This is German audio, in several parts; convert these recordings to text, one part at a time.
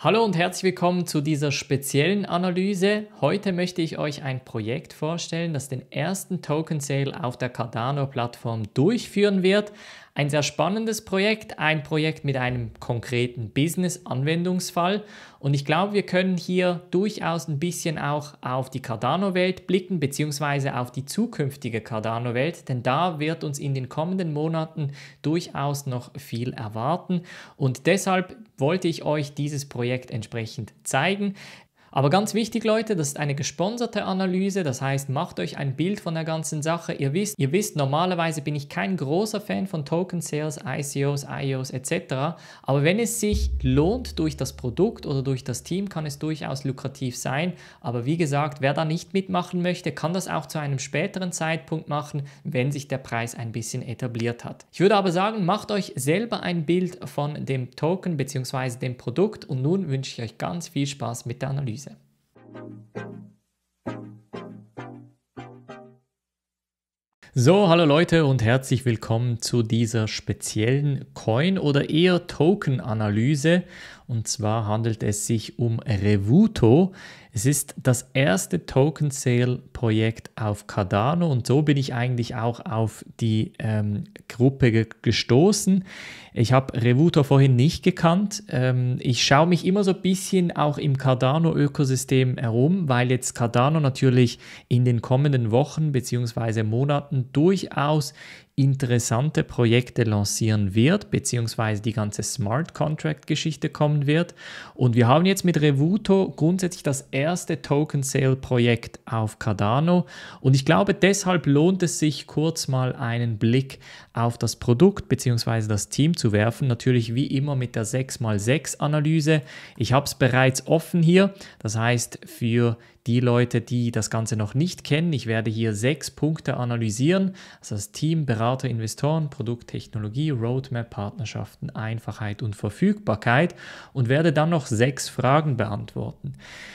Hallo und herzlich willkommen zu dieser speziellen Analyse. Heute möchte ich euch ein Projekt vorstellen, das den ersten Token Sale auf der Cardano-Plattform durchführen wird. Ein sehr spannendes Projekt, ein Projekt mit einem konkreten Business-Anwendungsfall. Und ich glaube, wir können hier durchaus ein bisschen auch auf die Cardano-Welt blicken, beziehungsweise auf die zukünftige Cardano-Welt, denn da wird uns in den kommenden Monaten durchaus noch viel erwarten. Und deshalb wollte ich euch dieses Projekt entsprechend zeigen. Aber ganz wichtig, Leute, das ist eine gesponserte Analyse, das heißt, macht euch ein Bild von der ganzen Sache. Ihr wisst, ihr wisst, normalerweise bin ich kein großer Fan von Token Sales, ICOs, IOs etc. Aber wenn es sich lohnt durch das Produkt oder durch das Team, kann es durchaus lukrativ sein. Aber wie gesagt, wer da nicht mitmachen möchte, kann das auch zu einem späteren Zeitpunkt machen, wenn sich der Preis ein bisschen etabliert hat. Ich würde aber sagen, macht euch selber ein Bild von dem Token bzw. dem Produkt und nun wünsche ich euch ganz viel Spaß mit der Analyse. So, hallo Leute und herzlich willkommen zu dieser speziellen Coin- oder eher Token-Analyse. Und zwar handelt es sich um Revuto. Es ist das erste Token Sale Projekt auf Cardano und so bin ich eigentlich auch auf die ähm, Gruppe ge gestoßen. Ich habe Revuto vorhin nicht gekannt. Ähm, ich schaue mich immer so ein bisschen auch im Cardano-Ökosystem herum, weil jetzt Cardano natürlich in den kommenden Wochen bzw. Monaten durchaus interessante Projekte lancieren wird, beziehungsweise die ganze Smart Contract-Geschichte kommen wird. Und wir haben jetzt mit Revuto grundsätzlich das erste Token Sale-Projekt auf Cardano. Und ich glaube, deshalb lohnt es sich, kurz mal einen Blick auf das Produkt beziehungsweise das Team zu werfen. Natürlich wie immer mit der 6x6-Analyse. Ich habe es bereits offen hier. Das heißt, für die Leute, die das Ganze noch nicht kennen, ich werde hier sechs Punkte analysieren. Also das Team, Berater, Investoren, Produkt, Technologie, Roadmap, Partnerschaften, Einfachheit und Verfügbarkeit und werde dann noch sechs Fragen beantworten.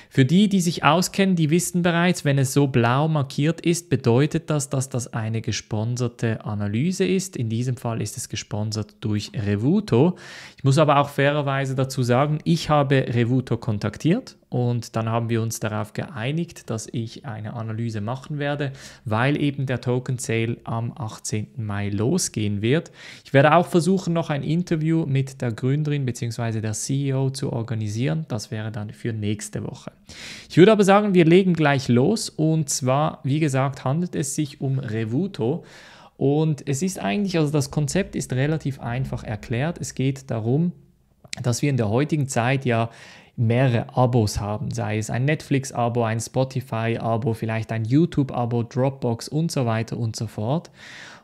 Für die, die sich auskennen, die wissen bereits, wenn es so blau markiert ist, bedeutet das, dass das eine gesponserte Analyse ist. In diesem Fall ist es gesponsert durch Revuto. Ich muss aber auch fairerweise dazu sagen, ich habe Revuto kontaktiert und dann haben wir uns darauf geeinigt, dass ich eine Analyse machen werde, weil eben der Token Sale am 18. Mai losgehen wird. Ich werde auch versuchen, noch ein Interview mit der Gründerin bzw. der CEO zu organisieren. Das wäre dann für nächste Woche. Ich würde aber sagen, wir legen gleich los und zwar, wie gesagt, handelt es sich um Revuto. Und es ist eigentlich, also das Konzept ist relativ einfach erklärt. Es geht darum, dass wir in der heutigen Zeit ja mehrere Abos haben, sei es ein Netflix-Abo, ein Spotify-Abo, vielleicht ein YouTube-Abo, Dropbox und so weiter und so fort.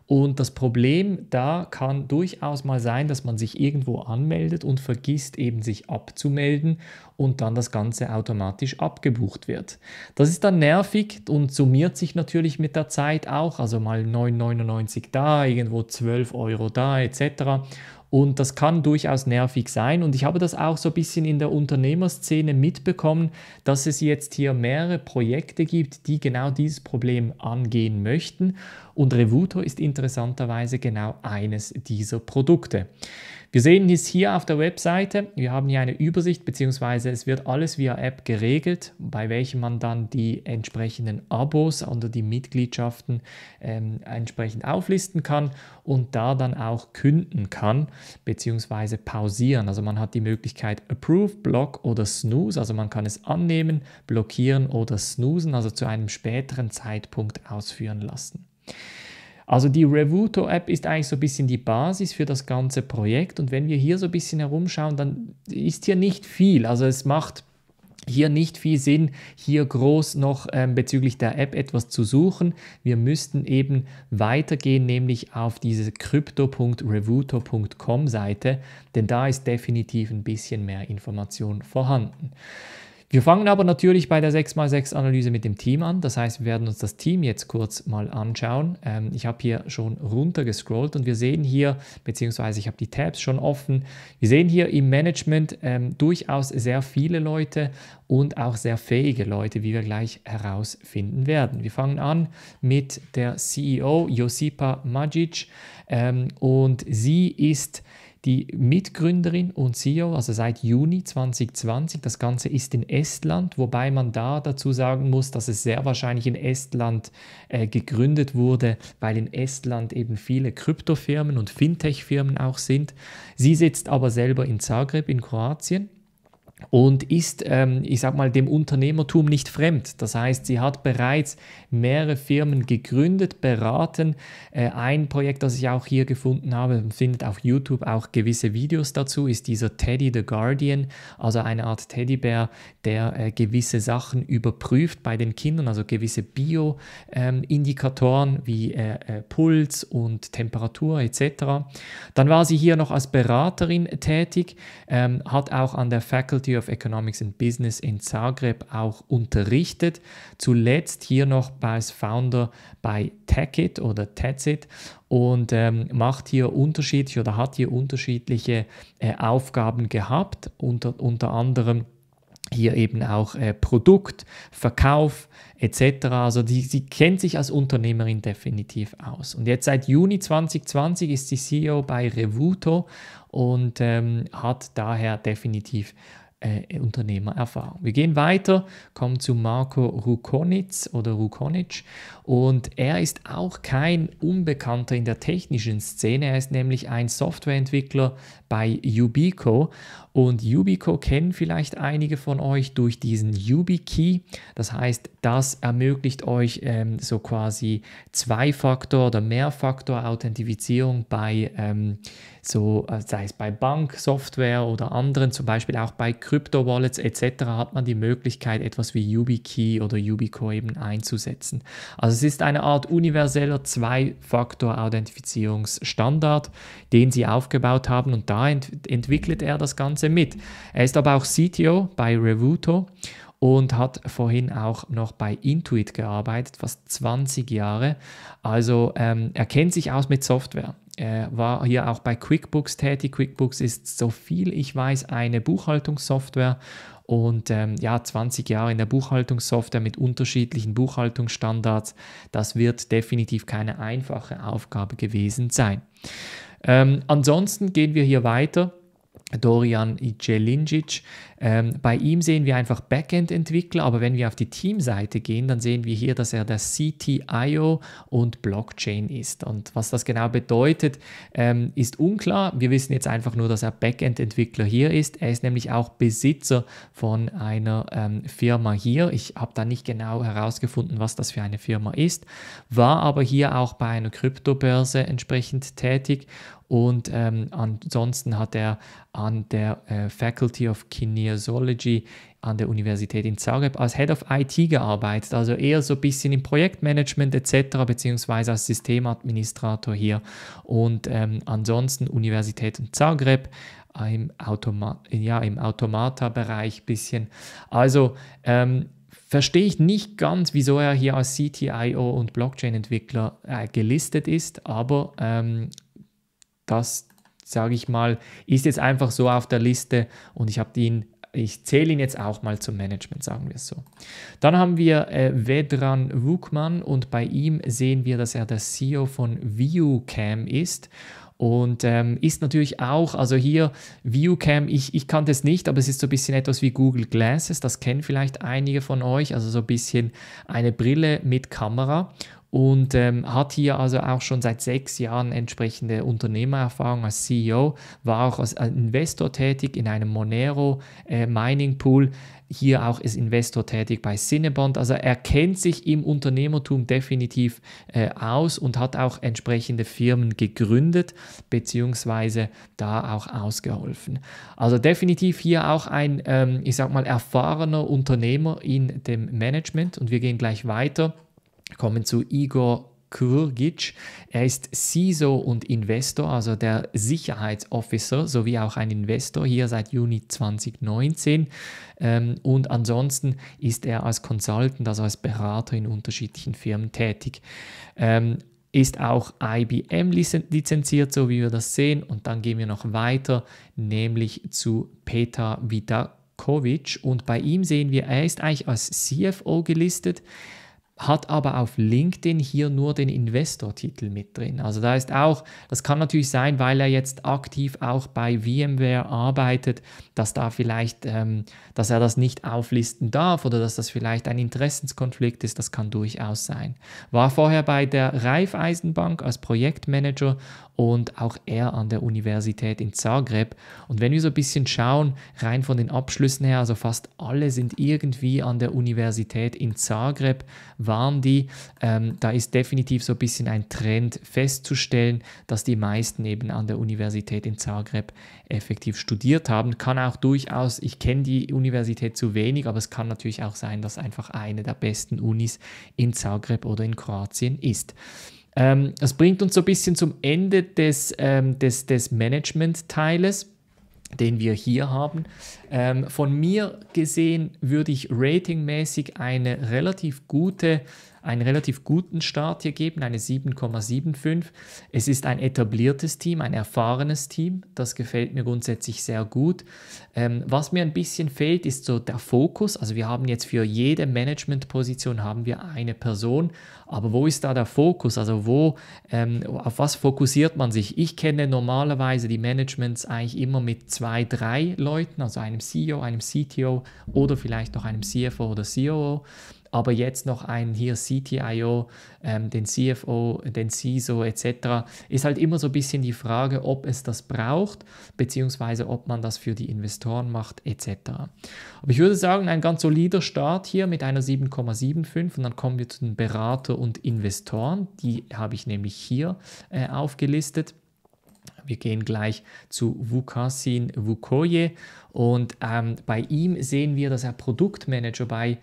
Und das Problem da kann durchaus mal sein, dass man sich irgendwo anmeldet und vergisst eben sich abzumelden und dann das Ganze automatisch abgebucht wird. Das ist dann nervig und summiert sich natürlich mit der Zeit auch, also mal 9,99 da, irgendwo 12 Euro da etc. Und das kann durchaus nervig sein. Und ich habe das auch so ein bisschen in der Unternehmerszene mitbekommen, dass es jetzt hier mehrere Projekte gibt, die genau dieses Problem angehen möchten. Und Revuto ist interessanterweise genau eines dieser Produkte. Wir sehen dies hier auf der Webseite. Wir haben hier eine Übersicht, beziehungsweise es wird alles via App geregelt, bei welchem man dann die entsprechenden Abos oder die Mitgliedschaften ähm, entsprechend auflisten kann und da dann auch künden kann, beziehungsweise pausieren. Also man hat die Möglichkeit Approve, Block oder Snooze. Also man kann es annehmen, blockieren oder snoosen, also zu einem späteren Zeitpunkt ausführen lassen. Also die Revuto-App ist eigentlich so ein bisschen die Basis für das ganze Projekt. Und wenn wir hier so ein bisschen herumschauen, dann ist hier nicht viel. Also es macht hier nicht viel Sinn, hier groß noch ähm, bezüglich der App etwas zu suchen. Wir müssten eben weitergehen, nämlich auf diese crypto.revuto.com Seite, denn da ist definitiv ein bisschen mehr Information vorhanden. Wir fangen aber natürlich bei der 6x6-Analyse mit dem Team an. Das heißt, wir werden uns das Team jetzt kurz mal anschauen. Ähm, ich habe hier schon runtergescrollt und wir sehen hier, beziehungsweise ich habe die Tabs schon offen, wir sehen hier im Management ähm, durchaus sehr viele Leute und auch sehr fähige Leute, wie wir gleich herausfinden werden. Wir fangen an mit der CEO Josipa Magic ähm, und sie ist die Mitgründerin und CEO, also seit Juni 2020. Das Ganze ist in Estland, wobei man da dazu sagen muss, dass es sehr wahrscheinlich in Estland äh, gegründet wurde, weil in Estland eben viele Kryptofirmen und Fintech-Firmen auch sind. Sie sitzt aber selber in Zagreb in Kroatien und ist, ähm, ich sag mal, dem Unternehmertum nicht fremd. Das heißt, sie hat bereits mehrere Firmen gegründet, beraten. Äh, ein Projekt, das ich auch hier gefunden habe, findet auf YouTube auch gewisse Videos dazu, ist dieser Teddy the Guardian, also eine Art Teddybär, der äh, gewisse Sachen überprüft bei den Kindern, also gewisse Bio-Indikatoren ähm, wie äh, äh, Puls und Temperatur etc. Dann war sie hier noch als Beraterin tätig, ähm, hat auch an der Faculty Faculty of Economics and Business in Zagreb auch unterrichtet. Zuletzt hier noch als Founder bei Techit oder Tacit und ähm, macht hier unterschiedliche oder hat hier unterschiedliche äh, Aufgaben gehabt, unter, unter anderem hier eben auch äh, Produkt, Verkauf etc. Also die, sie kennt sich als Unternehmerin definitiv aus. Und jetzt seit Juni 2020 ist sie CEO bei Revuto und ähm, hat daher definitiv äh, Unternehmererfahrung. Wir gehen weiter, kommen zu Marco Rukonitz oder Rukonic und er ist auch kein Unbekannter in der technischen Szene. Er ist nämlich ein Softwareentwickler bei Ubico und Yubico kennen vielleicht einige von euch durch diesen YubiKey. Das heißt, das ermöglicht euch ähm, so quasi Zwei-Faktor- oder Mehrfaktor-Authentifizierung bei ähm, so, äh, sei es bei Banksoftware oder anderen, zum Beispiel auch bei Krypto-Wallets etc. hat man die Möglichkeit, etwas wie YubiKey oder Yubico eben einzusetzen. Also es ist eine Art universeller Zwei-Faktor-Authentifizierungsstandard, den sie aufgebaut haben und da ent entwickelt er das Ganze trotzdem mit. Er ist aber auch CTO bei Revuto und hat vorhin auch noch bei Intuit gearbeitet, fast 20 Jahre. Also ähm, er kennt sich aus mit Software. Er war hier auch bei QuickBooks tätig. QuickBooks ist, so viel ich weiß, eine Buchhaltungssoftware. Und ähm, ja, 20 Jahre in der Buchhaltungssoftware mit unterschiedlichen Buchhaltungsstandards, das wird definitiv keine einfache Aufgabe gewesen sein. Ähm, ansonsten gehen wir hier weiter Dorian Ijelincic, ähm, bei ihm sehen wir einfach Backend-Entwickler, aber wenn wir auf die Teamseite gehen, dann sehen wir hier, dass er der CTIO und Blockchain ist. Und was das genau bedeutet, ähm, ist unklar. Wir wissen jetzt einfach nur, dass er Backend-Entwickler hier ist. Er ist nämlich auch Besitzer von einer ähm, Firma hier. Ich habe da nicht genau herausgefunden, was das für eine Firma ist, war aber hier auch bei einer Kryptobörse entsprechend tätig und ähm, ansonsten hat er an der äh, Faculty of Kinetic Kinesiology an der Universität in Zagreb als Head of IT gearbeitet, also eher so ein bisschen im Projektmanagement etc. beziehungsweise als Systemadministrator hier und ähm, ansonsten Universität in Zagreb im, Automa ja, im Automata-Bereich ein bisschen. Also ähm, verstehe ich nicht ganz, wieso er hier als CTIO und Blockchain-Entwickler äh, gelistet ist, aber ähm, das, sage ich mal, ist jetzt einfach so auf der Liste und ich habe ihn ich zähle ihn jetzt auch mal zum Management, sagen wir es so. Dann haben wir äh, Vedran Wukman und bei ihm sehen wir, dass er der CEO von ViewCam ist. Und ähm, ist natürlich auch, also hier ViewCam, ich, ich kannte es nicht, aber es ist so ein bisschen etwas wie Google Glasses, das kennen vielleicht einige von euch, also so ein bisschen eine Brille mit Kamera und ähm, hat hier also auch schon seit sechs Jahren entsprechende Unternehmererfahrung als CEO, war auch als Investor tätig in einem Monero äh, Mining Pool, hier auch als Investor tätig bei Cinebond. Also er kennt sich im Unternehmertum definitiv äh, aus und hat auch entsprechende Firmen gegründet beziehungsweise da auch ausgeholfen. Also definitiv hier auch ein, ähm, ich sag mal, erfahrener Unternehmer in dem Management und wir gehen gleich weiter kommen zu Igor Kurgic. Er ist CISO und Investor, also der Sicherheitsofficer sowie auch ein Investor hier seit Juni 2019. Ähm, und ansonsten ist er als Consultant, also als Berater in unterschiedlichen Firmen tätig. Ähm, ist auch IBM lizenziert, so wie wir das sehen. Und dann gehen wir noch weiter, nämlich zu Peter Vidakovic. Und bei ihm sehen wir, er ist eigentlich als CFO gelistet hat aber auf LinkedIn hier nur den Investortitel mit drin. Also da ist auch, das kann natürlich sein, weil er jetzt aktiv auch bei VMware arbeitet, dass da vielleicht, ähm, dass er das nicht auflisten darf oder dass das vielleicht ein Interessenskonflikt ist, das kann durchaus sein. War vorher bei der Raiffeisenbank als Projektmanager und auch er an der Universität in Zagreb. Und wenn wir so ein bisschen schauen, rein von den Abschlüssen her, also fast alle sind irgendwie an der Universität in Zagreb, waren die. Ähm, da ist definitiv so ein bisschen ein Trend festzustellen, dass die meisten eben an der Universität in Zagreb effektiv studiert haben. Kann auch durchaus, ich kenne die Universität zu wenig, aber es kann natürlich auch sein, dass einfach eine der besten Unis in Zagreb oder in Kroatien ist das ähm, bringt uns so ein bisschen zum Ende des, ähm, des, des Management-Teiles den wir hier haben. Ähm, von mir gesehen würde ich ratingmäßig eine relativ gute einen relativ guten Start hier geben, eine 7,75. Es ist ein etabliertes Team, ein erfahrenes Team. Das gefällt mir grundsätzlich sehr gut. Ähm, was mir ein bisschen fehlt, ist so der Fokus. Also wir haben jetzt für jede Managementposition haben wir eine Person. Aber wo ist da der Fokus? Also wo, ähm, auf was fokussiert man sich? Ich kenne normalerweise die Managements eigentlich immer mit zwei, drei Leuten, also einem CEO, einem CTO oder vielleicht noch einem CFO oder COO aber jetzt noch einen hier CTIO, ähm, den CFO, den CISO etc. Ist halt immer so ein bisschen die Frage, ob es das braucht, beziehungsweise ob man das für die Investoren macht etc. Aber ich würde sagen, ein ganz solider Start hier mit einer 7,75 und dann kommen wir zu den Berater und Investoren. Die habe ich nämlich hier äh, aufgelistet. Wir gehen gleich zu Vukasin Vukoye und ähm, bei ihm sehen wir, dass er Produktmanager bei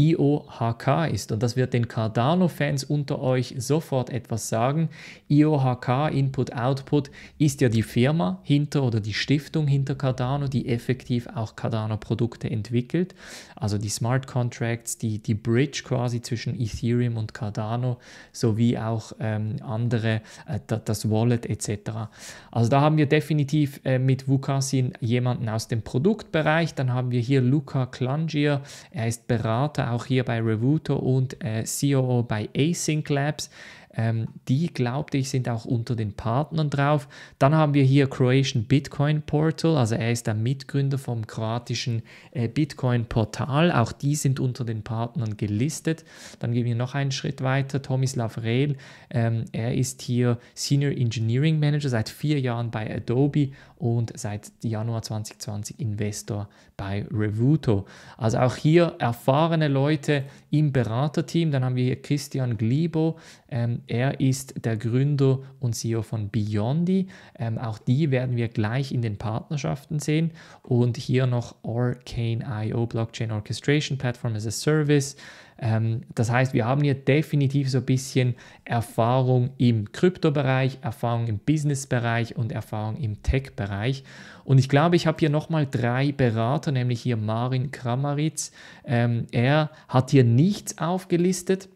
IOHK ist. Und das wird den Cardano-Fans unter euch sofort etwas sagen. IOHK, Input-Output, ist ja die Firma hinter oder die Stiftung hinter Cardano, die effektiv auch Cardano-Produkte entwickelt. Also die Smart Contracts, die, die Bridge quasi zwischen Ethereum und Cardano sowie auch ähm, andere, äh, das Wallet etc. Also da haben wir definitiv äh, mit Vukasin jemanden aus dem Produktbereich. Dann haben wir hier Luca Klangier, er ist Berater auch hier bei Revuto und äh, COO bei Async Labs. Ähm, die, glaubte ich, sind auch unter den Partnern drauf. Dann haben wir hier Croatian Bitcoin Portal, also er ist der Mitgründer vom kroatischen äh, Bitcoin Portal. Auch die sind unter den Partnern gelistet. Dann gehen wir noch einen Schritt weiter. Tomislav Rehl, ähm, er ist hier Senior Engineering Manager seit vier Jahren bei Adobe und seit Januar 2020 Investor bei Revuto. Also auch hier erfahrene Leute im Beraterteam. Dann haben wir hier Christian Glibo, ähm, er ist der Gründer und CEO von Beyondi. Ähm, auch die werden wir gleich in den Partnerschaften sehen. Und hier noch Arcane IO Blockchain Orchestration Platform as a Service. Ähm, das heißt, wir haben hier definitiv so ein bisschen Erfahrung im Kryptobereich, Erfahrung im Businessbereich und Erfahrung im Tech-Bereich. Und ich glaube, ich habe hier nochmal drei Berater, nämlich hier Marin Kramaritz. Ähm, er hat hier nichts aufgelistet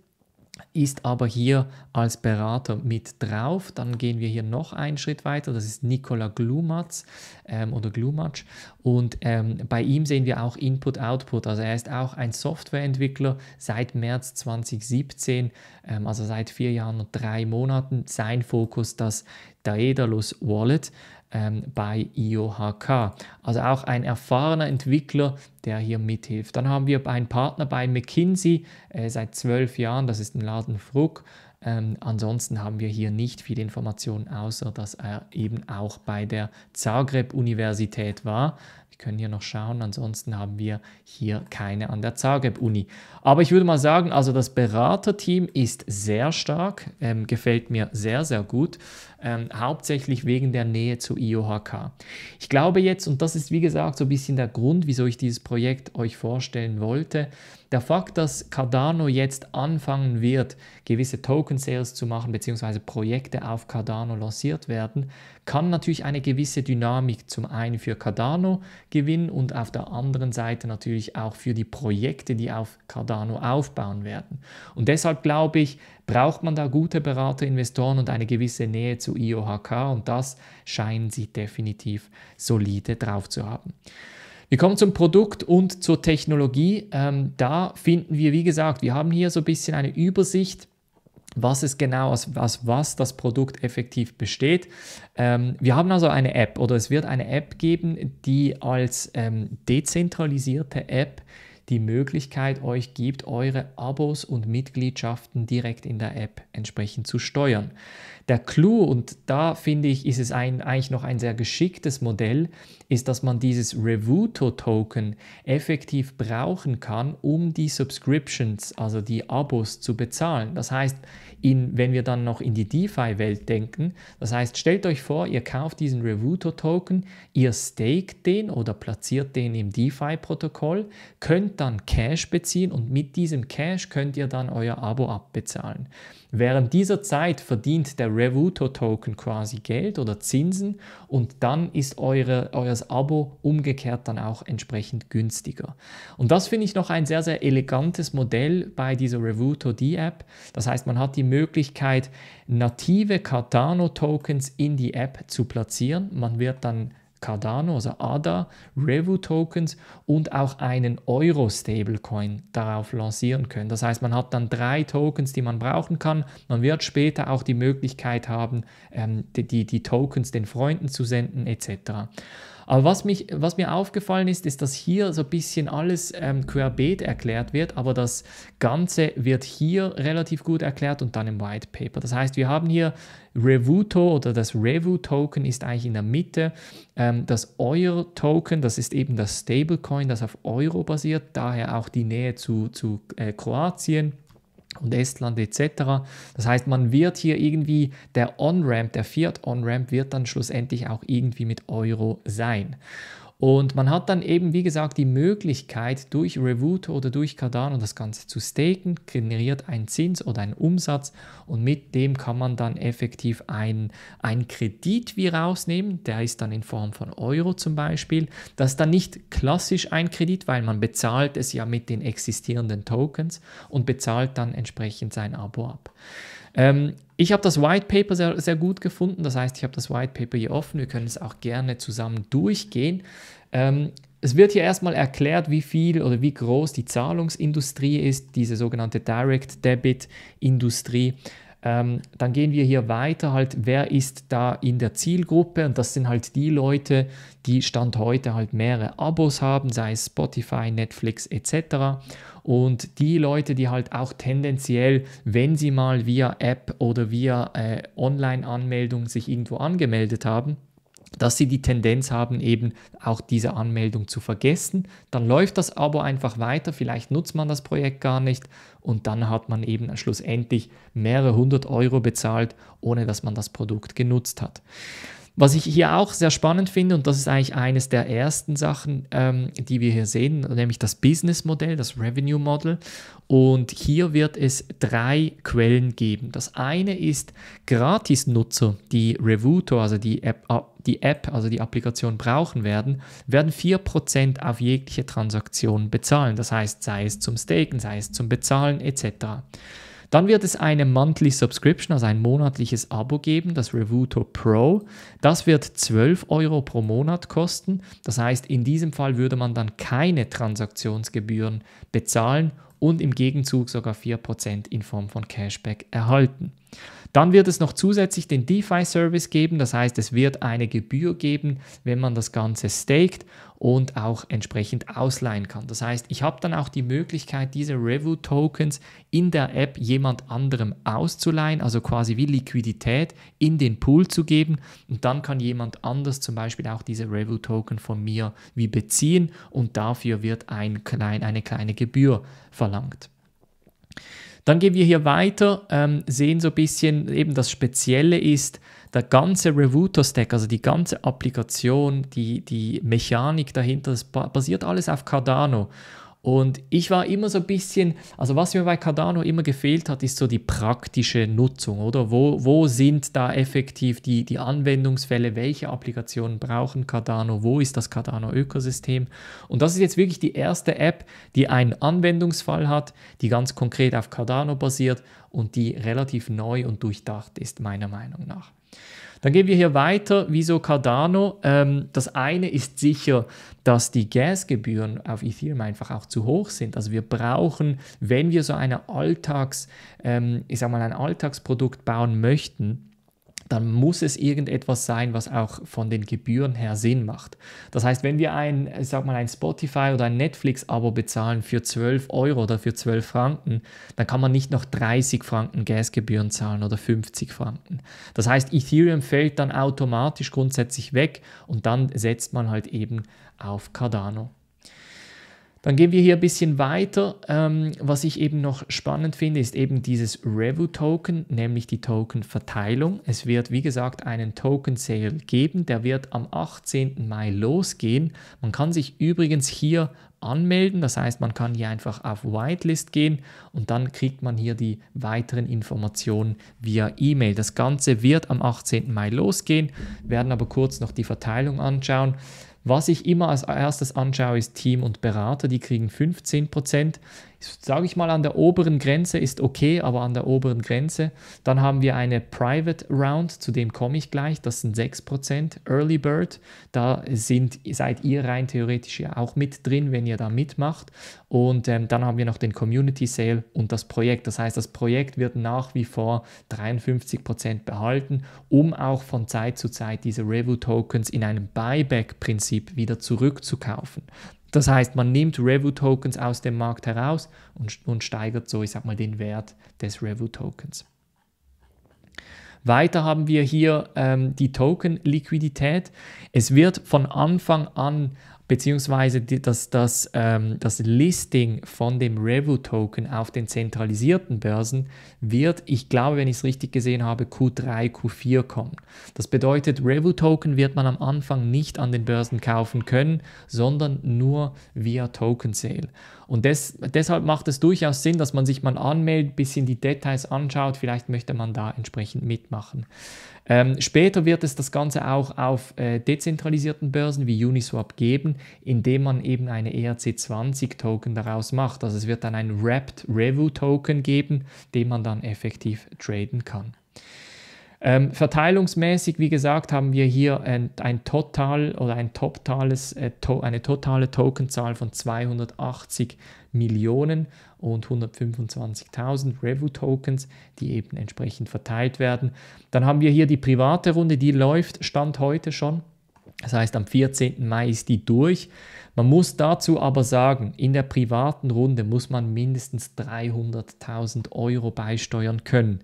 ist aber hier als Berater mit drauf. Dann gehen wir hier noch einen Schritt weiter. Das ist Nikola Glumatz ähm, oder Glumatsch. Und ähm, bei ihm sehen wir auch Input-Output. Also er ist auch ein Softwareentwickler seit März 2017, ähm, also seit vier Jahren und drei Monaten. Sein Fokus das Daedalus Wallet ähm, bei IOHK. Also auch ein erfahrener Entwickler, der hier mithilft. Dann haben wir einen Partner bei McKinsey äh, seit zwölf Jahren, das ist im Laden Frug. Ähm, ansonsten haben wir hier nicht viel Informationen, außer dass er eben auch bei der Zagreb-Universität war. Wir können hier noch schauen, ansonsten haben wir hier keine an der Zagreb-Uni. Aber ich würde mal sagen, also das Beraterteam ist sehr stark, ähm, gefällt mir sehr, sehr gut, ähm, hauptsächlich wegen der Nähe zu IOHK. Ich glaube jetzt, und das ist wie gesagt so ein bisschen der Grund, wieso ich dieses Projekt euch vorstellen wollte, der Fakt, dass Cardano jetzt anfangen wird, gewisse Token-Sales zu machen, beziehungsweise Projekte auf Cardano lanciert werden, kann natürlich eine gewisse Dynamik zum einen für Cardano gewinnen und auf der anderen Seite natürlich auch für die Projekte, die auf Cardano aufbauen werden. Und deshalb glaube ich, braucht man da gute Berater, Investoren und eine gewisse Nähe zu IOHK und das scheinen sie definitiv solide drauf zu haben. Wir kommen zum Produkt und zur Technologie. Ähm, da finden wir, wie gesagt, wir haben hier so ein bisschen eine Übersicht was es genau, aus, aus, was das Produkt effektiv besteht. Ähm, wir haben also eine App oder es wird eine App geben, die als ähm, dezentralisierte App die Möglichkeit euch gibt, eure Abos und Mitgliedschaften direkt in der App entsprechend zu steuern. Der Clou, und da finde ich, ist es ein, eigentlich noch ein sehr geschicktes Modell, ist, dass man dieses Revuto-Token effektiv brauchen kann, um die Subscriptions, also die Abos zu bezahlen. Das heißt, in, wenn wir dann noch in die DeFi-Welt denken, das heißt, stellt euch vor, ihr kauft diesen Revuto-Token, ihr staked den oder platziert den im DeFi-Protokoll, könnt dann Cash beziehen und mit diesem Cash könnt ihr dann euer Abo abbezahlen. Während dieser Zeit verdient der Revuto-Token quasi Geld oder Zinsen und dann ist eure, euer Abo umgekehrt dann auch entsprechend günstiger. Und das finde ich noch ein sehr, sehr elegantes Modell bei dieser Revuto D-App. Das heißt, man hat die Möglichkeit, native Cardano-Tokens in die App zu platzieren. Man wird dann Cardano, also ADA, Revu Tokens und auch einen Euro Stablecoin darauf lancieren können. Das heißt, man hat dann drei Tokens, die man brauchen kann. Man wird später auch die Möglichkeit haben, ähm, die, die, die Tokens den Freunden zu senden etc. Aber was, mich, was mir aufgefallen ist, ist, dass hier so ein bisschen alles ähm, querbeet erklärt wird, aber das Ganze wird hier relativ gut erklärt und dann im White Paper. Das heißt, wir haben hier Revuto oder das Revu-Token ist eigentlich in der Mitte. Ähm, das Euro-Token, das ist eben das Stablecoin, das auf Euro basiert, daher auch die Nähe zu, zu äh, Kroatien und Estland etc. Das heißt, man wird hier irgendwie der On-Ramp, der Fiat-On-Ramp wird dann schlussendlich auch irgendwie mit Euro sein. Und man hat dann eben, wie gesagt, die Möglichkeit, durch Revuto oder durch Cardano das Ganze zu staken, generiert einen Zins oder einen Umsatz und mit dem kann man dann effektiv einen, Kredit wie rausnehmen. Der ist dann in Form von Euro zum Beispiel. Das ist dann nicht klassisch ein Kredit, weil man bezahlt es ja mit den existierenden Tokens und bezahlt dann entsprechend sein Abo ab. Ähm, ich habe das White Paper sehr, sehr gut gefunden. Das heißt, ich habe das White Paper hier offen. Wir können es auch gerne zusammen durchgehen. Ähm, es wird hier erstmal erklärt, wie viel oder wie groß die Zahlungsindustrie ist, diese sogenannte Direct Debit Industrie. Ähm, dann gehen wir hier weiter, halt, wer ist da in der Zielgruppe? Und das sind halt die Leute, die Stand heute halt mehrere Abos haben, sei es Spotify, Netflix etc. Und die Leute, die halt auch tendenziell, wenn sie mal via App oder via äh, Online-Anmeldung sich irgendwo angemeldet haben, dass sie die Tendenz haben, eben auch diese Anmeldung zu vergessen. Dann läuft das Abo einfach weiter, vielleicht nutzt man das Projekt gar nicht und dann hat man eben schlussendlich mehrere hundert Euro bezahlt, ohne dass man das Produkt genutzt hat. Was ich hier auch sehr spannend finde, und das ist eigentlich eines der ersten Sachen, ähm, die wir hier sehen, nämlich das Business-Modell, das Revenue Model. Und hier wird es drei Quellen geben. Das eine ist Gratis-Nutzer, die Revuto, also die App, ah, die App, also die Applikation brauchen werden, werden 4% auf jegliche Transaktion bezahlen. Das heißt, sei es zum Staken, sei es zum Bezahlen etc. Dann wird es eine Monthly Subscription, also ein monatliches Abo geben, das Revuto Pro. Das wird 12 Euro pro Monat kosten. Das heißt, in diesem Fall würde man dann keine Transaktionsgebühren bezahlen und im Gegenzug sogar 4% in Form von Cashback erhalten. Dann wird es noch zusätzlich den DeFi-Service geben, das heißt es wird eine Gebühr geben, wenn man das Ganze staked und auch entsprechend ausleihen kann. Das heißt, ich habe dann auch die Möglichkeit, diese Revu-Tokens in der App jemand anderem auszuleihen, also quasi wie Liquidität in den Pool zu geben. Und dann kann jemand anders zum Beispiel auch diese Revu-Token von mir wie beziehen und dafür wird ein klein, eine kleine Gebühr verlangt. Dann gehen wir hier weiter, ähm, sehen so ein bisschen eben das Spezielle ist, der ganze Revuto-Stack, also die ganze Applikation, die, die Mechanik dahinter, das basiert alles auf Cardano. Und ich war immer so ein bisschen, also was mir bei Cardano immer gefehlt hat, ist so die praktische Nutzung, oder? Wo, wo sind da effektiv die, die Anwendungsfälle? Welche Applikationen brauchen Cardano? Wo ist das Cardano-Ökosystem? Und das ist jetzt wirklich die erste App, die einen Anwendungsfall hat, die ganz konkret auf Cardano basiert und die relativ neu und durchdacht ist, meiner Meinung nach. Dann gehen wir hier weiter. Wieso Cardano? Ähm, das eine ist sicher, dass die Gasgebühren auf Ethereum einfach auch zu hoch sind. Also wir brauchen, wenn wir so eine Alltags, ähm, ich sag mal ein Alltagsprodukt bauen möchten, dann muss es irgendetwas sein, was auch von den Gebühren her Sinn macht. Das heißt, wenn wir ein, sag mal, ein Spotify oder ein Netflix-Abo bezahlen für 12 Euro oder für 12 Franken, dann kann man nicht noch 30 Franken Gasgebühren zahlen oder 50 Franken. Das heißt, Ethereum fällt dann automatisch grundsätzlich weg und dann setzt man halt eben auf Cardano. Dann gehen wir hier ein bisschen weiter. Ähm, was ich eben noch spannend finde, ist eben dieses Revu-Token, nämlich die Token-Verteilung. Es wird, wie gesagt, einen Token-Sale geben. Der wird am 18. Mai losgehen. Man kann sich übrigens hier anmelden. Das heißt, man kann hier einfach auf Whitelist gehen und dann kriegt man hier die weiteren Informationen via E-Mail. Das Ganze wird am 18. Mai losgehen. Wir werden aber kurz noch die Verteilung anschauen. Was ich immer als erstes anschaue, ist Team und Berater, die kriegen 15% sage ich mal, an der oberen Grenze ist okay, aber an der oberen Grenze. Dann haben wir eine Private Round, zu dem komme ich gleich, das sind 6% Early Bird. Da sind, seid ihr rein theoretisch ja auch mit drin, wenn ihr da mitmacht. Und ähm, dann haben wir noch den Community Sale und das Projekt. Das heißt, das Projekt wird nach wie vor 53% behalten, um auch von Zeit zu Zeit diese Revu Tokens in einem Buyback-Prinzip wieder zurückzukaufen. Das heißt, man nimmt Revu-Tokens aus dem Markt heraus und, und steigert so, ich sag mal, den Wert des Revu-Tokens. Weiter haben wir hier ähm, die Token-Liquidität. Es wird von Anfang an beziehungsweise die, dass das, ähm, das Listing von dem Revu-Token auf den zentralisierten Börsen wird, ich glaube, wenn ich es richtig gesehen habe, Q3, Q4 kommen. Das bedeutet, Revu-Token wird man am Anfang nicht an den Börsen kaufen können, sondern nur via Token Sale. Und des, deshalb macht es durchaus Sinn, dass man sich mal anmeldet, bisschen die Details anschaut, vielleicht möchte man da entsprechend mitmachen. Ähm, später wird es das Ganze auch auf äh, dezentralisierten Börsen wie Uniswap geben, indem man eben eine ERC20-Token daraus macht. Also es wird dann ein Wrapped Revu-Token geben, den man dann effektiv traden kann. Ähm, verteilungsmäßig, wie gesagt, haben wir hier ein, ein total oder ein totales, äh, to, eine totale Tokenzahl von 280 Token. Millionen und 125.000 Revu-Tokens, die eben entsprechend verteilt werden. Dann haben wir hier die private Runde, die läuft, stand heute schon. Das heißt, am 14. Mai ist die durch. Man muss dazu aber sagen, in der privaten Runde muss man mindestens 300.000 Euro beisteuern können.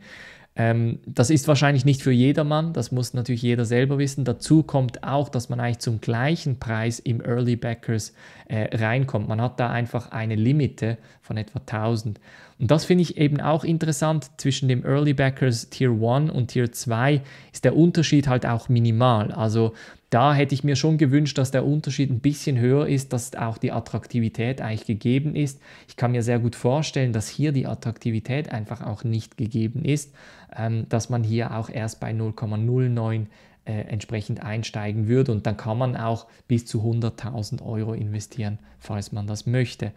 Ähm, das ist wahrscheinlich nicht für jedermann, das muss natürlich jeder selber wissen. Dazu kommt auch, dass man eigentlich zum gleichen Preis im Early Backers äh, reinkommt. Man hat da einfach eine Limite von etwa 1000. Und das finde ich eben auch interessant. Zwischen dem Early Backers Tier 1 und Tier 2 ist der Unterschied halt auch minimal. Also da hätte ich mir schon gewünscht, dass der Unterschied ein bisschen höher ist, dass auch die Attraktivität eigentlich gegeben ist. Ich kann mir sehr gut vorstellen, dass hier die Attraktivität einfach auch nicht gegeben ist, ähm, dass man hier auch erst bei 0,09 äh, entsprechend einsteigen würde und dann kann man auch bis zu 100.000 Euro investieren, falls man das möchte.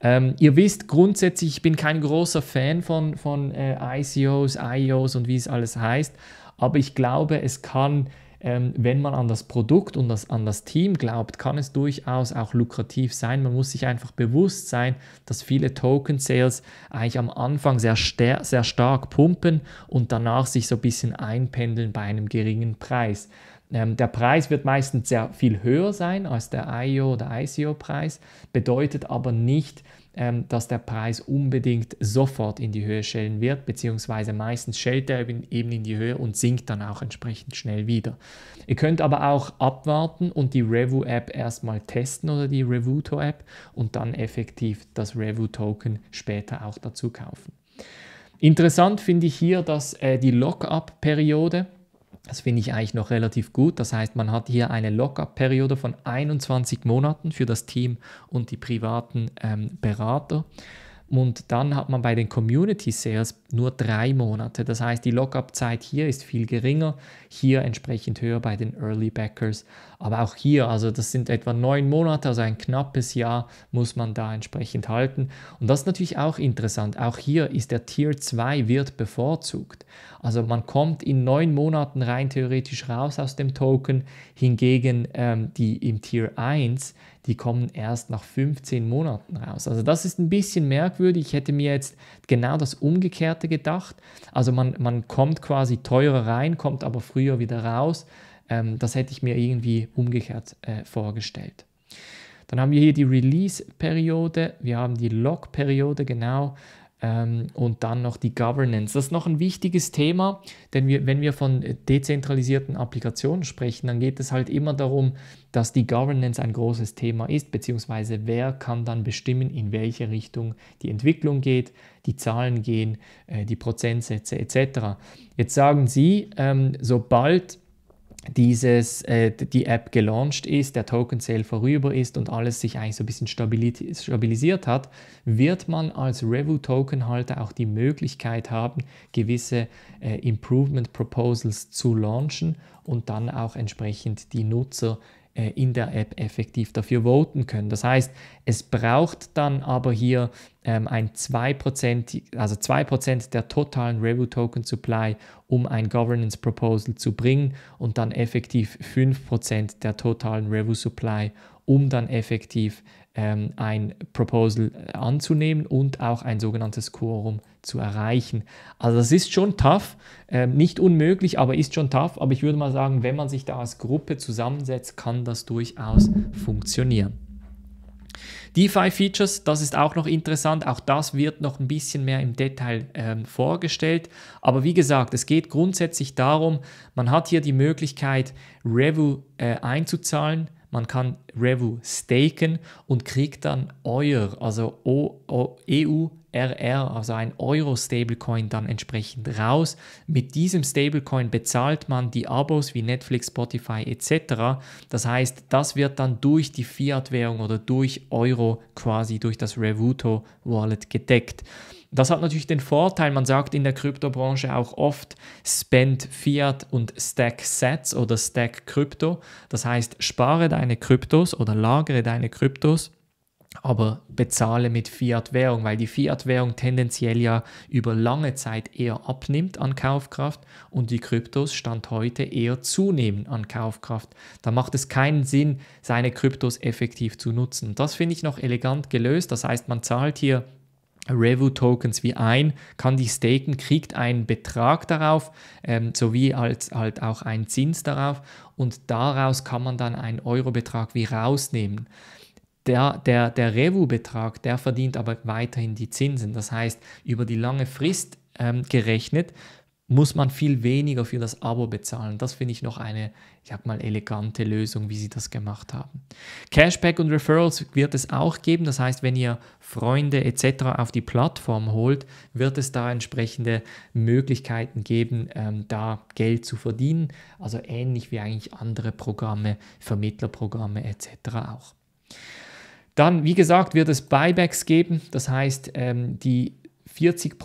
Ähm, ihr wisst grundsätzlich, ich bin kein großer Fan von, von äh, ICOs, IOs e und wie es alles heißt, aber ich glaube, es kann ähm, wenn man an das Produkt und das, an das Team glaubt, kann es durchaus auch lukrativ sein. Man muss sich einfach bewusst sein, dass viele Token-Sales eigentlich am Anfang sehr, sehr stark pumpen und danach sich so ein bisschen einpendeln bei einem geringen Preis ähm, der Preis wird meistens sehr viel höher sein als der IO oder ICO-Preis, bedeutet aber nicht, ähm, dass der Preis unbedingt sofort in die Höhe schellen wird, beziehungsweise meistens schellt er eben in die Höhe und sinkt dann auch entsprechend schnell wieder. Ihr könnt aber auch abwarten und die Revu-App erstmal testen oder die Revuto-App und dann effektiv das Revu-Token später auch dazu kaufen. Interessant finde ich hier, dass äh, die Lock-up-Periode das finde ich eigentlich noch relativ gut. Das heißt, man hat hier eine Lockup-Periode von 21 Monaten für das Team und die privaten ähm, Berater. Und dann hat man bei den Community Sales nur drei Monate. Das heißt, die Lockup-Zeit hier ist viel geringer, hier entsprechend höher bei den Early Backers. Aber auch hier, also das sind etwa neun Monate, also ein knappes Jahr muss man da entsprechend halten. Und das ist natürlich auch interessant. Auch hier ist der Tier 2 wird bevorzugt. Also man kommt in neun Monaten rein theoretisch raus aus dem Token. Hingegen ähm, die im Tier 1 die kommen erst nach 15 Monaten raus. Also das ist ein bisschen merkwürdig. Ich hätte mir jetzt genau das Umgekehrte gedacht. Also man, man kommt quasi teurer rein, kommt aber früher wieder raus. Ähm, das hätte ich mir irgendwie umgekehrt äh, vorgestellt. Dann haben wir hier die Release-Periode, wir haben die Log-Periode, genau. Ähm, und dann noch die Governance. Das ist noch ein wichtiges Thema, denn wir, wenn wir von dezentralisierten Applikationen sprechen, dann geht es halt immer darum, dass die Governance ein großes Thema ist, beziehungsweise wer kann dann bestimmen, in welche Richtung die Entwicklung geht, die Zahlen gehen, äh, die Prozentsätze etc. Jetzt sagen Sie, ähm, sobald dieses, äh, die App gelauncht ist, der Token Sale vorüber ist und alles sich eigentlich so ein bisschen stabilisiert hat, wird man als Revu Token Halter auch die Möglichkeit haben, gewisse äh, Improvement Proposals zu launchen und dann auch entsprechend die Nutzer äh, in der App effektiv dafür voten können. Das heißt, es braucht dann aber hier ähm, ein 2%, also 2% der totalen Review Token Supply, um ein Governance Proposal zu bringen und dann effektiv 5% der totalen Review Supply, um dann effektiv ähm, ein Proposal äh, anzunehmen und auch ein sogenanntes Quorum zu zu erreichen. Also das ist schon tough, ähm, nicht unmöglich, aber ist schon tough. Aber ich würde mal sagen, wenn man sich da als Gruppe zusammensetzt, kann das durchaus funktionieren. DeFi-Features, das ist auch noch interessant. Auch das wird noch ein bisschen mehr im Detail ähm, vorgestellt. Aber wie gesagt, es geht grundsätzlich darum, man hat hier die Möglichkeit, Revu äh, einzuzahlen man kann Revu staken und kriegt dann Euer, also o, o, EURR, also ein Euro-Stablecoin dann entsprechend raus. Mit diesem Stablecoin bezahlt man die Abos wie Netflix, Spotify etc. Das heißt, das wird dann durch die Fiat-Währung oder durch Euro quasi durch das Revuto-Wallet gedeckt. Das hat natürlich den Vorteil, man sagt in der Kryptobranche auch oft Spend Fiat und Stack Sets oder Stack Krypto. Das heißt, spare deine Kryptos oder lagere deine Kryptos, aber bezahle mit Fiat-Währung, weil die Fiat-Währung tendenziell ja über lange Zeit eher abnimmt an Kaufkraft und die Kryptos Stand heute eher zunehmen an Kaufkraft. Da macht es keinen Sinn, seine Kryptos effektiv zu nutzen. Das finde ich noch elegant gelöst. Das heißt, man zahlt hier Revu-Tokens wie ein, kann die staken, kriegt einen Betrag darauf, ähm, sowie als halt auch einen Zins darauf und daraus kann man dann einen Euro-Betrag wie rausnehmen. Der, der, der Revu-Betrag, der verdient aber weiterhin die Zinsen. Das heißt, über die lange Frist ähm, gerechnet, muss man viel weniger für das Abo bezahlen. Das finde ich noch eine ich habe mal elegante Lösung, wie sie das gemacht haben. Cashback und Referrals wird es auch geben. Das heißt, wenn ihr Freunde etc. auf die Plattform holt, wird es da entsprechende Möglichkeiten geben, ähm, da Geld zu verdienen. Also ähnlich wie eigentlich andere Programme, Vermittlerprogramme etc. auch. Dann, wie gesagt, wird es Buybacks geben. Das heißt, ähm, die 40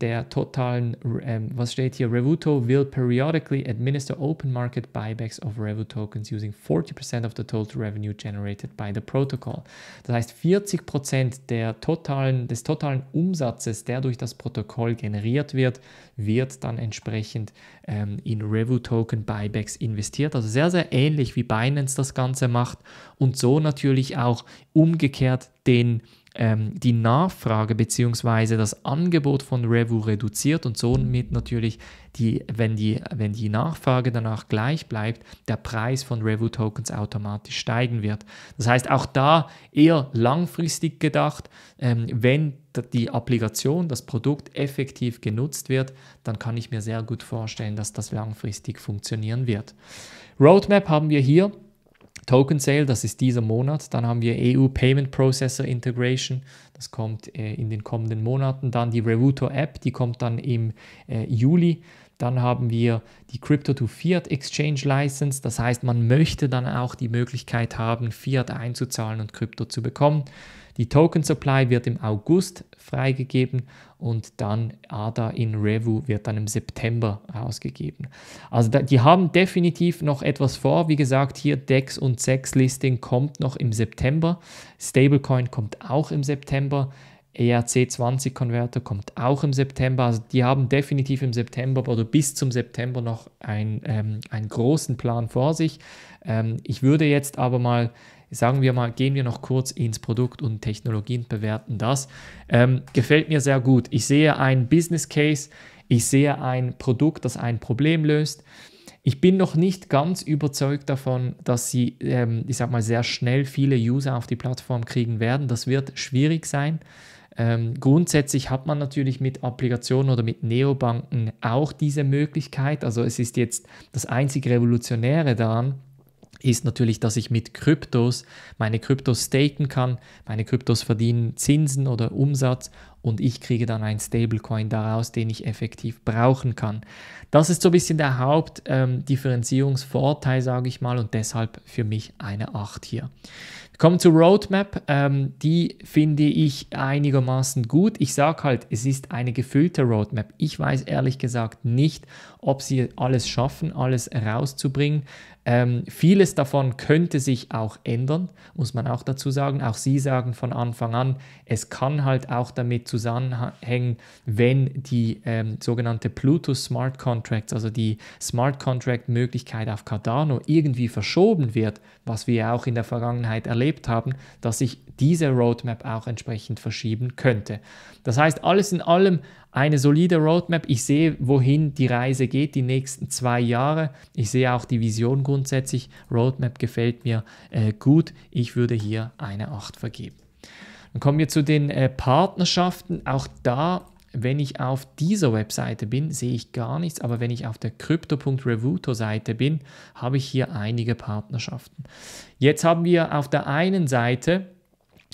der totalen, ähm, was steht hier, Revuto will periodically administer open market buybacks of Revu tokens using 40% of the total revenue generated by the protocol. Das heißt, 40 der totalen, des totalen Umsatzes, der durch das Protokoll generiert wird, wird dann entsprechend ähm, in Revu Token Buybacks investiert. Also sehr, sehr ähnlich wie Binance das Ganze macht und so natürlich auch umgekehrt den ähm, die Nachfrage bzw. das Angebot von Revu reduziert und somit natürlich, die, wenn, die, wenn die Nachfrage danach gleich bleibt, der Preis von Revu-Tokens automatisch steigen wird. Das heißt, auch da eher langfristig gedacht, ähm, wenn die Applikation, das Produkt effektiv genutzt wird, dann kann ich mir sehr gut vorstellen, dass das langfristig funktionieren wird. Roadmap haben wir hier. Token Sale, das ist dieser Monat. Dann haben wir EU Payment Processor Integration, das kommt äh, in den kommenden Monaten. Dann die Revuto App, die kommt dann im äh, Juli. Dann haben wir die Crypto to Fiat Exchange License. Das heißt, man möchte dann auch die Möglichkeit haben, Fiat einzuzahlen und Krypto zu bekommen. Die Token Supply wird im August freigegeben und dann ADA in Revu wird dann im September ausgegeben. Also die haben definitiv noch etwas vor. Wie gesagt, hier DEX und SEX Listing kommt noch im September. Stablecoin kommt auch im September. ERC20-Konverter kommt auch im September. Also die haben definitiv im September oder bis zum September noch ein, ähm, einen großen Plan vor sich. Ähm, ich würde jetzt aber mal, sagen wir mal, gehen wir noch kurz ins Produkt und Technologien bewerten das. Ähm, gefällt mir sehr gut. Ich sehe einen Business Case, ich sehe ein Produkt, das ein Problem löst. Ich bin noch nicht ganz überzeugt davon, dass sie, ähm, ich sag mal, sehr schnell viele User auf die Plattform kriegen werden. Das wird schwierig sein. Ähm, grundsätzlich hat man natürlich mit Applikationen oder mit Neobanken auch diese Möglichkeit. Also es ist jetzt das einzige Revolutionäre daran, ist natürlich, dass ich mit Kryptos meine Kryptos staken kann, meine Kryptos verdienen Zinsen oder Umsatz und ich kriege dann einen Stablecoin daraus, den ich effektiv brauchen kann. Das ist so ein bisschen der Hauptdifferenzierungsvorteil, ähm, sage ich mal, und deshalb für mich eine 8 hier. Wir kommen zur Roadmap. Ähm, die finde ich einigermaßen gut. Ich sage halt, es ist eine gefüllte Roadmap. Ich weiß ehrlich gesagt nicht, ob sie alles schaffen, alles rauszubringen. Ähm, vieles davon könnte sich auch ändern, muss man auch dazu sagen. Auch Sie sagen von Anfang an, es kann halt auch damit zusammenhängen, wenn die ähm, sogenannte Pluto Smart Contracts, also die Smart Contract Möglichkeit auf Cardano irgendwie verschoben wird, was wir ja auch in der Vergangenheit erlebt haben, dass sich diese Roadmap auch entsprechend verschieben könnte. Das heißt, alles in allem eine solide Roadmap. Ich sehe, wohin die Reise geht, die nächsten zwei Jahre. Ich sehe auch die Vision grundsätzlich. Roadmap gefällt mir äh, gut. Ich würde hier eine 8 vergeben. Dann kommen wir zu den äh, Partnerschaften. Auch da wenn ich auf dieser Webseite bin, sehe ich gar nichts, aber wenn ich auf der Crypto.revuto-Seite bin, habe ich hier einige Partnerschaften. Jetzt haben wir auf der einen Seite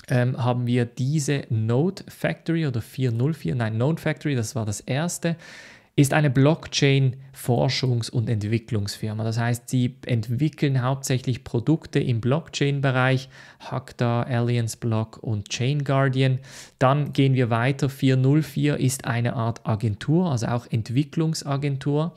ähm, haben wir diese Node Factory oder 404, nein, Node Factory, das war das erste, ist eine Blockchain-Forschungs- und Entwicklungsfirma. Das heißt, sie entwickeln hauptsächlich Produkte im Blockchain-Bereich, Hackda, Allianz Block und Chain Guardian. Dann gehen wir weiter. 404 ist eine Art Agentur, also auch Entwicklungsagentur.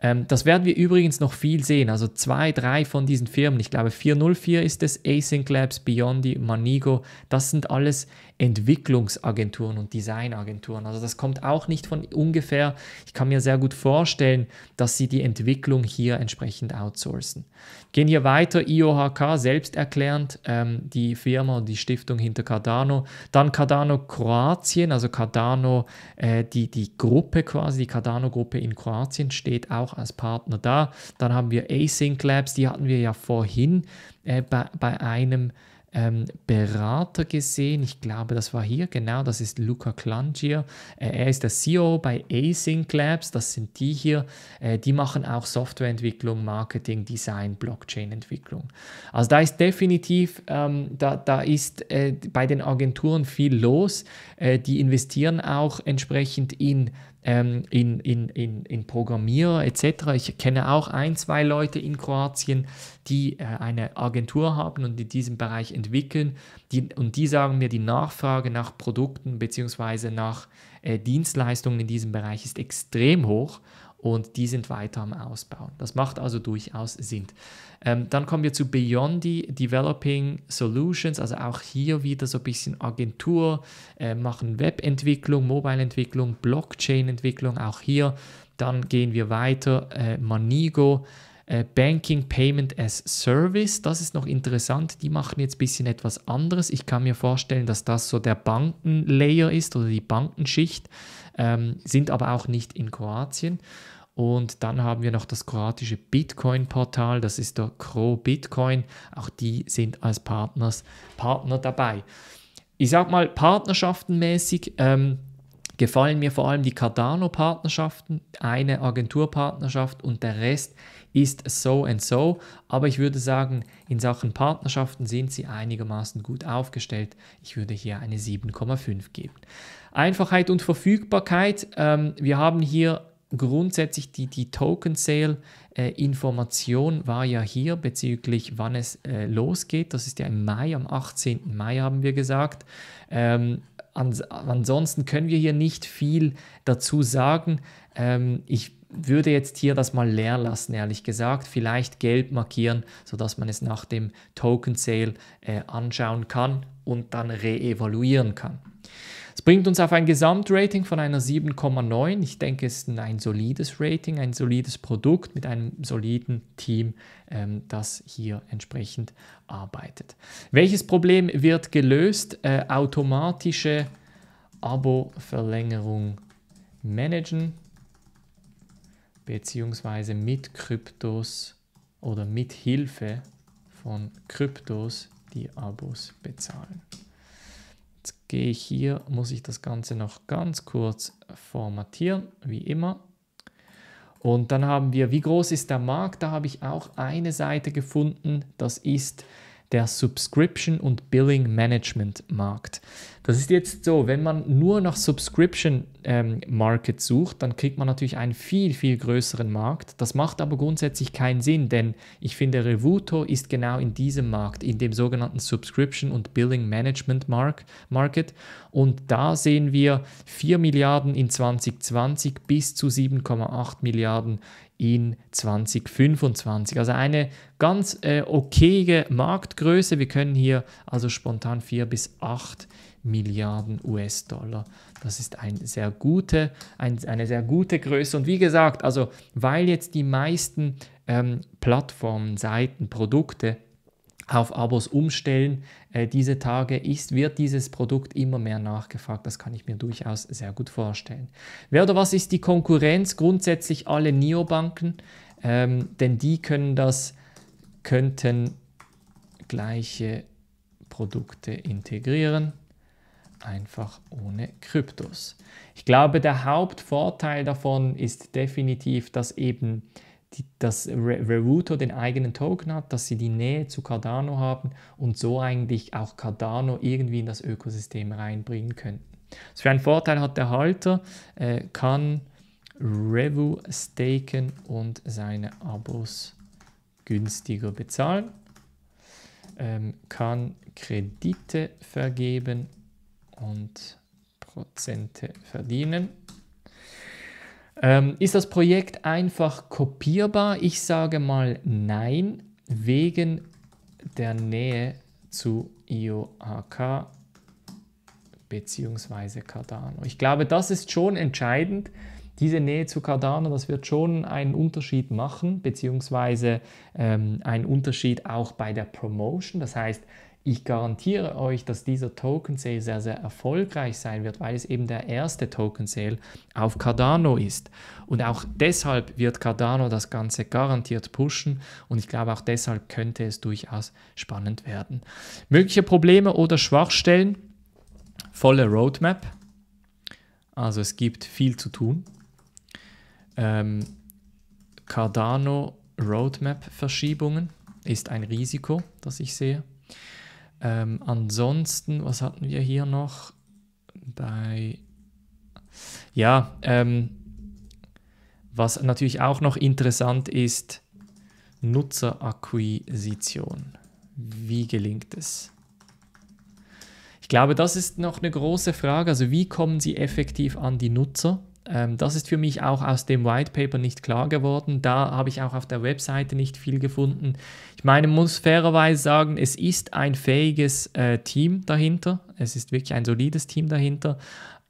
Ähm, das werden wir übrigens noch viel sehen. Also zwei, drei von diesen Firmen, ich glaube 404 ist es, Async Labs, Beyondi, Manigo, das sind alles Entwicklungsagenturen und Designagenturen. Also das kommt auch nicht von ungefähr. Ich kann mir sehr gut vorstellen, dass sie die Entwicklung hier entsprechend outsourcen. Gehen hier weiter, IOHK selbsterklärend, ähm, die Firma und die Stiftung hinter Cardano. Dann Cardano Kroatien, also Cardano, äh, die, die Gruppe quasi, die Cardano-Gruppe in Kroatien steht auch als Partner da. Dann haben wir Async Labs, die hatten wir ja vorhin äh, bei, bei einem ähm, Berater gesehen. Ich glaube, das war hier, genau, das ist Luca Klangier. Äh, er ist der CEO bei Async Labs, das sind die hier. Äh, die machen auch Softwareentwicklung, Marketing, Design, Blockchain-Entwicklung. Also da ist definitiv, ähm, da, da ist äh, bei den Agenturen viel los. Äh, die investieren auch entsprechend in ähm, in, in, in, in Programmierer etc. Ich kenne auch ein, zwei Leute in Kroatien, die äh, eine Agentur haben und in diesem Bereich entwickeln. Die, und die sagen mir, die Nachfrage nach Produkten bzw. nach äh, Dienstleistungen in diesem Bereich ist extrem hoch und die sind weiter am Ausbauen. Das macht also durchaus Sinn. Ähm, dann kommen wir zu Beyondi Developing Solutions, also auch hier wieder so ein bisschen Agentur, äh, machen Webentwicklung, Mobileentwicklung, Blockchain-Entwicklung, auch hier. Dann gehen wir weiter, äh, Manigo. Äh, Banking Payment as Service. Das ist noch interessant. Die machen jetzt ein bisschen etwas anderes. Ich kann mir vorstellen, dass das so der Bankenlayer ist oder die Bankenschicht ähm, sind aber auch nicht in Kroatien. Und dann haben wir noch das kroatische Bitcoin-Portal, das ist der Kro Bitcoin. Auch die sind als Partners, Partner dabei. Ich sag mal, partnerschaftenmäßig ähm, gefallen mir vor allem die Cardano-Partnerschaften, eine Agenturpartnerschaft und der Rest ist so and so. Aber ich würde sagen, in Sachen Partnerschaften sind sie einigermaßen gut aufgestellt. Ich würde hier eine 7,5 geben. Einfachheit und Verfügbarkeit. Ähm, wir haben hier grundsätzlich die, die Token Sale äh, Information war ja hier bezüglich wann es äh, losgeht. Das ist ja im Mai, am 18. Mai haben wir gesagt. Ähm, ans ansonsten können wir hier nicht viel dazu sagen. Ähm, ich würde jetzt hier das mal leer lassen, ehrlich gesagt. Vielleicht gelb markieren, sodass man es nach dem Token Sale äh, anschauen kann und dann reevaluieren kann. Es bringt uns auf ein Gesamtrating von einer 7,9. Ich denke, es ist ein solides Rating, ein solides Produkt mit einem soliden Team, ähm, das hier entsprechend arbeitet. Welches Problem wird gelöst? Äh, automatische Abo-Verlängerung managen beziehungsweise mit Kryptos oder mit Hilfe von Kryptos die Abos bezahlen. Jetzt gehe ich hier, muss ich das Ganze noch ganz kurz formatieren, wie immer. Und dann haben wir, wie groß ist der Markt? Da habe ich auch eine Seite gefunden. Das ist der Subscription- und Billing-Management-Markt. Das ist jetzt so, wenn man nur nach Subscription-Market ähm, sucht, dann kriegt man natürlich einen viel, viel größeren Markt. Das macht aber grundsätzlich keinen Sinn, denn ich finde, Revuto ist genau in diesem Markt, in dem sogenannten Subscription- und Billing-Management-Market. Und da sehen wir 4 Milliarden in 2020 bis zu 7,8 Milliarden in 2025. Also eine ganz äh, okaye Marktgröße. Wir können hier also spontan 4 bis 8 Milliarden US-Dollar. Das ist ein sehr gute, ein, eine sehr gute Größe. Und wie gesagt, also weil jetzt die meisten ähm, Plattformen, Seiten, Produkte auf Abos umstellen äh, diese Tage, ist, wird dieses Produkt immer mehr nachgefragt. Das kann ich mir durchaus sehr gut vorstellen. Wer oder was ist die Konkurrenz? Grundsätzlich alle Neobanken, ähm, denn die können das, könnten gleiche Produkte integrieren, einfach ohne Kryptos. Ich glaube, der Hauptvorteil davon ist definitiv, dass eben die, dass Revuto den eigenen Token hat, dass sie die Nähe zu Cardano haben und so eigentlich auch Cardano irgendwie in das Ökosystem reinbringen könnten. Was für einen Vorteil hat der Halter, äh, kann Revu staken und seine Abos günstiger bezahlen, ähm, kann Kredite vergeben und Prozente verdienen. Ähm, ist das Projekt einfach kopierbar? Ich sage mal nein, wegen der Nähe zu IOHK bzw. Cardano. Ich glaube, das ist schon entscheidend. Diese Nähe zu Cardano, das wird schon einen Unterschied machen, beziehungsweise ähm, einen Unterschied auch bei der Promotion. Das heißt, ich garantiere euch, dass dieser Token Sale sehr, sehr erfolgreich sein wird, weil es eben der erste Token Sale auf Cardano ist. Und auch deshalb wird Cardano das Ganze garantiert pushen und ich glaube auch deshalb könnte es durchaus spannend werden. Mögliche Probleme oder Schwachstellen? Volle Roadmap. Also es gibt viel zu tun. Ähm, Cardano Roadmap-Verschiebungen ist ein Risiko, das ich sehe. Ähm, ansonsten, was hatten wir hier noch? Bei. Ja, ähm, was natürlich auch noch interessant ist, Nutzerakquisition. Wie gelingt es? Ich glaube, das ist noch eine große Frage. Also wie kommen Sie effektiv an die Nutzer? ähm, das ist für mich auch aus dem White Paper nicht klar geworden. Da habe ich auch auf der Webseite nicht viel gefunden. Ich meine, muss fairerweise sagen, es ist ein fähiges äh, Team dahinter. Es ist wirklich ein solides Team dahinter.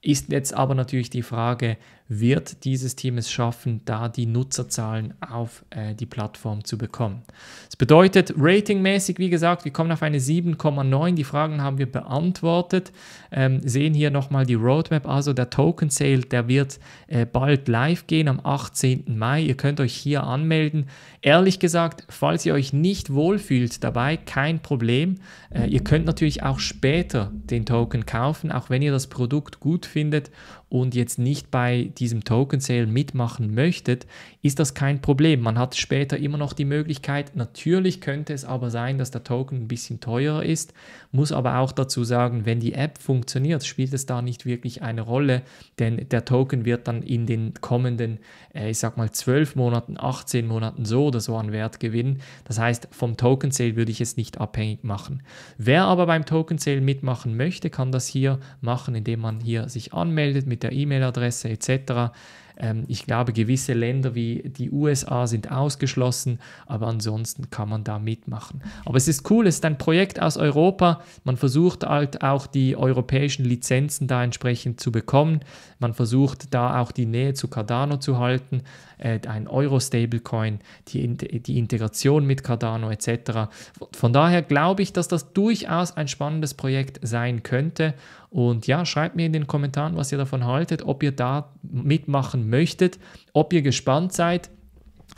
Ist jetzt aber natürlich die Frage, wird dieses Team es schaffen, da die Nutzerzahlen auf äh, die Plattform zu bekommen. Das bedeutet, ratingmäßig, wie gesagt, wir kommen auf eine 7,9. Die Fragen haben wir beantwortet. Ähm, sehen hier nochmal die Roadmap. Also der Token Sale, der wird äh, bald live gehen am 18. Mai. Ihr könnt euch hier anmelden. Ehrlich gesagt, falls ihr euch nicht wohlfühlt dabei, kein Problem. Äh, ihr könnt natürlich auch später den Token kaufen, auch wenn ihr das Produkt gut findet und jetzt nicht bei diesem Token Sale mitmachen möchtet, ist das kein Problem. Man hat später immer noch die Möglichkeit, natürlich könnte es aber sein, dass der Token ein bisschen teurer ist, muss aber auch dazu sagen, wenn die App funktioniert, spielt es da nicht wirklich eine Rolle, denn der Token wird dann in den kommenden, äh, ich sag mal, 12 Monaten, 18 Monaten so oder so an Wert gewinnen. Das heißt, vom Token Sale würde ich es nicht abhängig machen. Wer aber beim Token Sale mitmachen möchte, kann das hier machen, indem man hier sich anmeldet mit der E-Mail-Adresse etc. Ähm, ich glaube, gewisse Länder wie die USA sind ausgeschlossen, aber ansonsten kann man da mitmachen. Aber es ist cool, es ist ein Projekt aus Europa. Man versucht halt auch die europäischen Lizenzen da entsprechend zu bekommen. Man versucht da auch die Nähe zu Cardano zu halten, äh, ein Euro-Stablecoin, die, die Integration mit Cardano etc. Von daher glaube ich, dass das durchaus ein spannendes Projekt sein könnte und ja, schreibt mir in den Kommentaren, was ihr davon haltet, ob ihr da mitmachen möchtet, ob ihr gespannt seid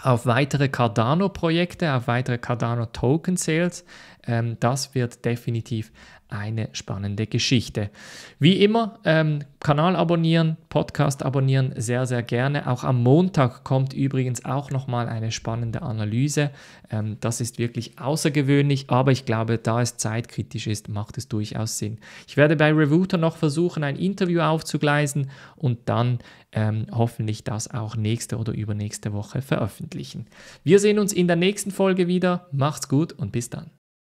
auf weitere Cardano-Projekte, auf weitere Cardano-Token-Sales. Ähm, das wird definitiv eine spannende Geschichte. Wie immer, ähm, Kanal abonnieren, Podcast abonnieren, sehr, sehr gerne. Auch am Montag kommt übrigens auch nochmal eine spannende Analyse. Ähm, das ist wirklich außergewöhnlich, aber ich glaube, da es zeitkritisch ist, macht es durchaus Sinn. Ich werde bei Revuter noch versuchen, ein Interview aufzugleisen und dann ähm, hoffentlich das auch nächste oder übernächste Woche veröffentlichen. Wir sehen uns in der nächsten Folge wieder. Macht's gut und bis dann.